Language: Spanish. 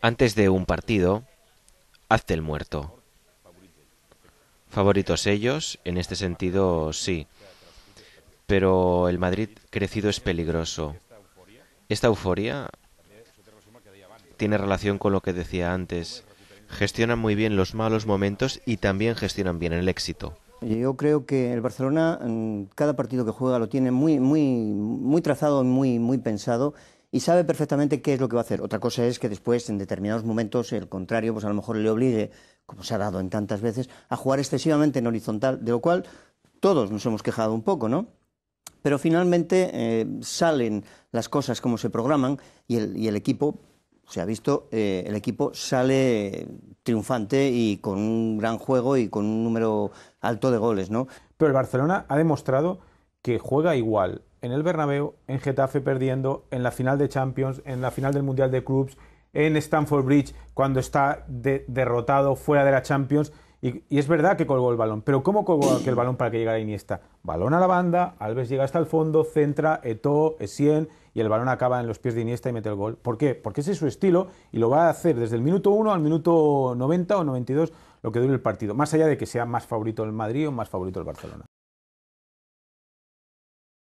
Antes de un partido, hazte el muerto. Favoritos ellos, en este sentido sí. Pero el Madrid crecido es peligroso. Esta euforia tiene relación con lo que decía antes. Gestionan muy bien los malos momentos y también gestionan bien el éxito. Yo creo que el Barcelona, cada partido que juega lo tiene muy, muy, muy trazado, muy, muy pensado y sabe perfectamente qué es lo que va a hacer. Otra cosa es que después, en determinados momentos, el contrario, pues a lo mejor le obligue, como se ha dado en tantas veces, a jugar excesivamente en horizontal, de lo cual todos nos hemos quejado un poco, ¿no? Pero finalmente eh, salen las cosas como se programan y el, equipo, se ha visto, eh, el equipo sale triunfante y con un gran juego y con un número alto de goles, ¿no? Pero el Barcelona ha demostrado que juega igual en el Bernabéu, en Getafe perdiendo, en la final de Champions, en la final del Mundial de Clubs, en Stamford Bridge cuando está derrotado fuera de la Champions. Y, es verdad que colgó el balón, pero ¿cómo colgó el balón para que llegara Iniesta? Balón a la banda, Alves llega hasta el fondo, centra, Eto, Essien y el balón acaba en los pies de Iniesta y mete el gol. ¿Por qué? Porque ese es su estilo y lo va a hacer desde el minuto 1 al minuto 90 o 92, lo que dure el partido, más allá de que sea más favorito el Madrid o más favorito el Barcelona.